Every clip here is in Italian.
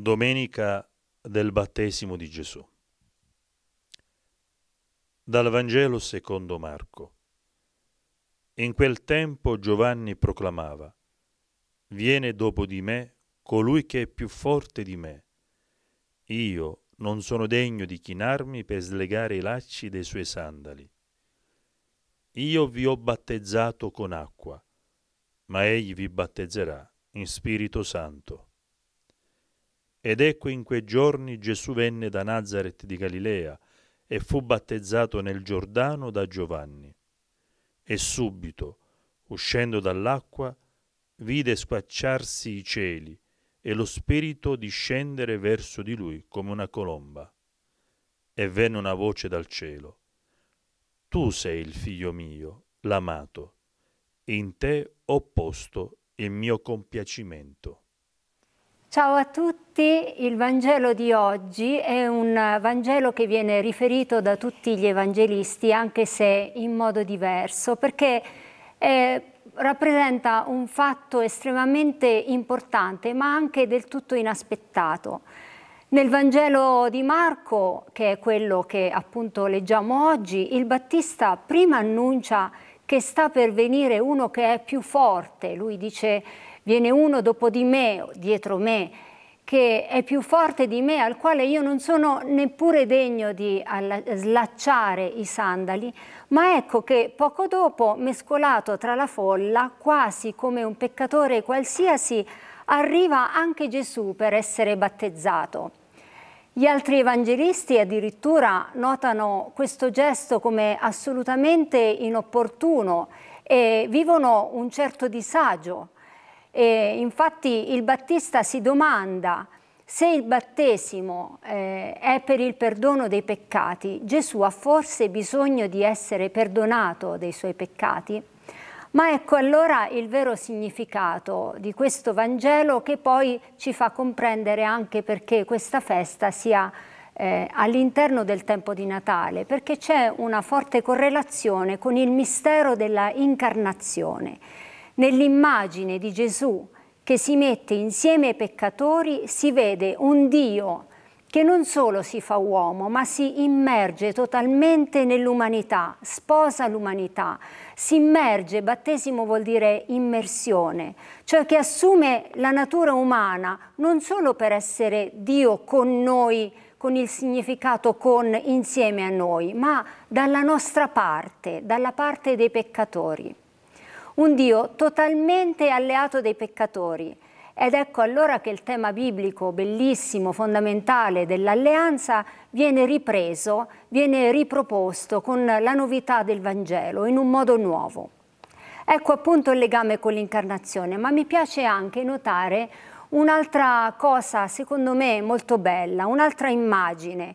Domenica del battesimo di Gesù. Dal Vangelo secondo Marco. In quel tempo Giovanni proclamava, Viene dopo di me colui che è più forte di me. Io non sono degno di chinarmi per slegare i lacci dei suoi sandali. Io vi ho battezzato con acqua, ma egli vi battezzerà in Spirito Santo. Ed ecco in quei giorni Gesù venne da Nazareth di Galilea e fu battezzato nel Giordano da Giovanni. E subito, uscendo dall'acqua, vide squacciarsi i cieli e lo spirito discendere verso di lui come una colomba. E venne una voce dal cielo. Tu sei il figlio mio, l'amato, in te ho posto il mio compiacimento. Ciao a tutti, il Vangelo di oggi è un Vangelo che viene riferito da tutti gli evangelisti, anche se in modo diverso, perché eh, rappresenta un fatto estremamente importante, ma anche del tutto inaspettato. Nel Vangelo di Marco, che è quello che appunto leggiamo oggi, il Battista prima annuncia che sta per venire uno che è più forte, lui dice viene uno dopo di me, dietro me, che è più forte di me, al quale io non sono neppure degno di slacciare i sandali, ma ecco che poco dopo, mescolato tra la folla, quasi come un peccatore qualsiasi, arriva anche Gesù per essere battezzato. Gli altri evangelisti addirittura notano questo gesto come assolutamente inopportuno e vivono un certo disagio e infatti il Battista si domanda se il battesimo eh, è per il perdono dei peccati, Gesù ha forse bisogno di essere perdonato dei suoi peccati? Ma ecco allora il vero significato di questo Vangelo che poi ci fa comprendere anche perché questa festa sia eh, all'interno del tempo di Natale, perché c'è una forte correlazione con il mistero della incarnazione Nell'immagine di Gesù che si mette insieme ai peccatori si vede un Dio che non solo si fa uomo, ma si immerge totalmente nell'umanità, sposa l'umanità, si immerge, battesimo vuol dire immersione, cioè che assume la natura umana non solo per essere Dio con noi, con il significato con insieme a noi, ma dalla nostra parte, dalla parte dei peccatori un Dio totalmente alleato dei peccatori. Ed ecco allora che il tema biblico bellissimo, fondamentale dell'alleanza viene ripreso, viene riproposto con la novità del Vangelo in un modo nuovo. Ecco appunto il legame con l'incarnazione, ma mi piace anche notare un'altra cosa, secondo me, molto bella, un'altra immagine,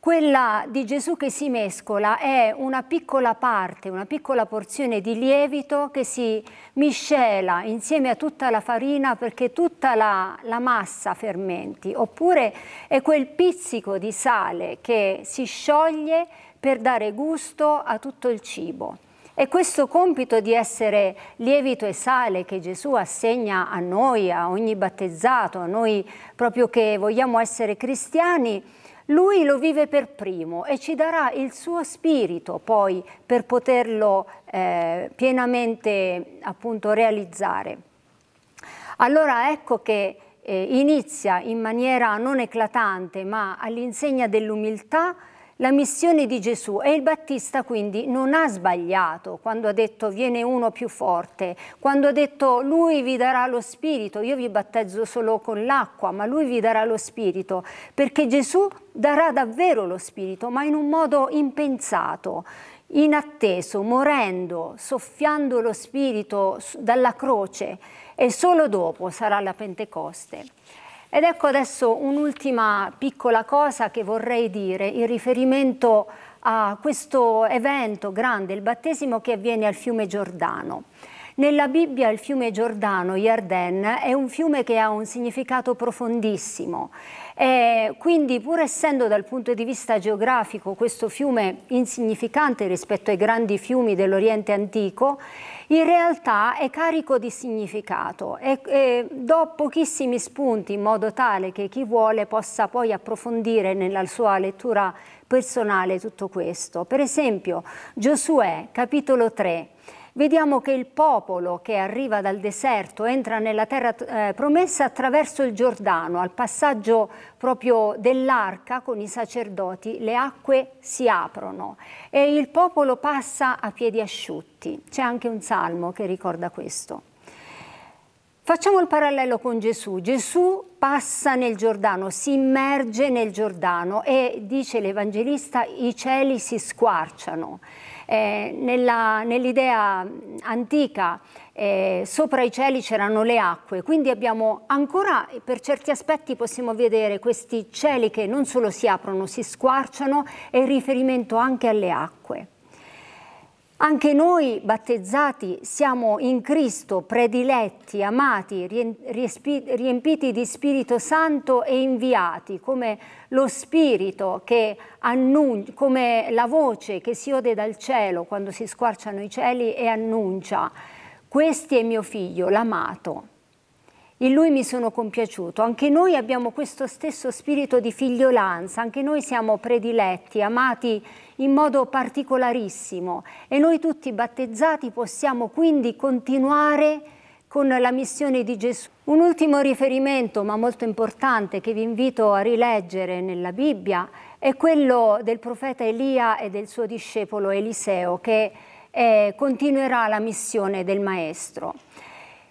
quella di Gesù che si mescola è una piccola parte, una piccola porzione di lievito che si miscela insieme a tutta la farina perché tutta la, la massa fermenti, oppure è quel pizzico di sale che si scioglie per dare gusto a tutto il cibo. E questo compito di essere lievito e sale che Gesù assegna a noi, a ogni battezzato, a noi proprio che vogliamo essere cristiani, lui lo vive per primo e ci darà il suo spirito poi per poterlo eh, pienamente appunto realizzare. Allora ecco che eh, inizia in maniera non eclatante ma all'insegna dell'umiltà la missione di Gesù e il Battista quindi non ha sbagliato quando ha detto viene uno più forte, quando ha detto lui vi darà lo spirito, io vi battezzo solo con l'acqua, ma lui vi darà lo spirito, perché Gesù darà davvero lo spirito, ma in un modo impensato inatteso, morendo, soffiando lo Spirito dalla croce e solo dopo sarà la Pentecoste. Ed ecco adesso un'ultima piccola cosa che vorrei dire in riferimento a questo evento grande, il battesimo che avviene al fiume Giordano. Nella Bibbia il fiume Giordano, Yarden, è un fiume che ha un significato profondissimo. E quindi pur essendo dal punto di vista geografico questo fiume insignificante rispetto ai grandi fiumi dell'Oriente antico, in realtà è carico di significato e, e, do pochissimi spunti in modo tale che chi vuole possa poi approfondire nella sua lettura personale tutto questo. Per esempio Giosuè capitolo 3 vediamo che il popolo che arriva dal deserto entra nella terra eh, promessa attraverso il Giordano, al passaggio proprio dell'arca con i sacerdoti, le acque si aprono e il popolo passa a piedi asciutti. C'è anche un salmo che ricorda questo. Facciamo il parallelo con Gesù. Gesù passa nel Giordano, si immerge nel Giordano e, dice l'Evangelista, i cieli si squarciano. Eh, nell'idea antica eh, sopra i cieli c'erano le acque, quindi abbiamo ancora, per certi aspetti possiamo vedere questi cieli che non solo si aprono, si squarciano e il riferimento anche alle acque. Anche noi battezzati siamo in Cristo, prediletti, amati, riempiti di Spirito Santo e inviati, come lo Spirito che annuncia, come la voce che si ode dal cielo quando si squarciano i cieli e annuncia, questo è mio figlio, l'amato in lui mi sono compiaciuto. Anche noi abbiamo questo stesso spirito di figliolanza, anche noi siamo prediletti, amati in modo particolarissimo e noi tutti battezzati possiamo quindi continuare con la missione di Gesù. Un ultimo riferimento, ma molto importante, che vi invito a rileggere nella Bibbia, è quello del profeta Elia e del suo discepolo Eliseo, che eh, continuerà la missione del Maestro.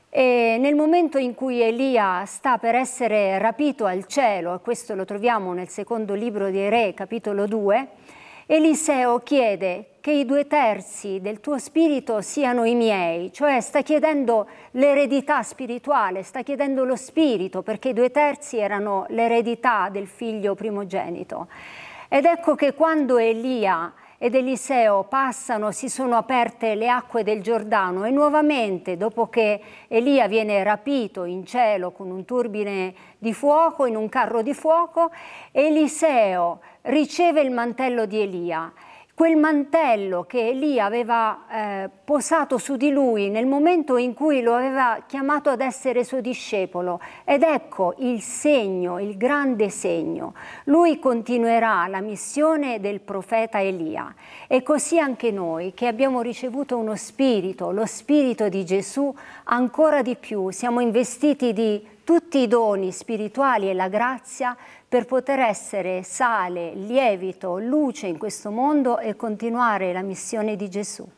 E nel momento in cui Elia sta per essere rapito al cielo, e questo lo troviamo nel secondo libro dei Re, capitolo 2, Eliseo chiede che i due terzi del tuo spirito siano i miei, cioè sta chiedendo l'eredità spirituale, sta chiedendo lo spirito, perché i due terzi erano l'eredità del figlio primogenito. Ed ecco che quando Elia ed Eliseo passano, si sono aperte le acque del Giordano e nuovamente, dopo che Elia viene rapito in cielo con un turbine di fuoco, in un carro di fuoco, Eliseo riceve il mantello di Elia quel mantello che Elia aveva eh, posato su di lui nel momento in cui lo aveva chiamato ad essere suo discepolo. Ed ecco il segno, il grande segno. Lui continuerà la missione del profeta Elia. E così anche noi che abbiamo ricevuto uno spirito, lo spirito di Gesù, ancora di più siamo investiti di tutti i doni spirituali e la grazia per poter essere sale, lievito, luce in questo mondo e continuare la missione di Gesù.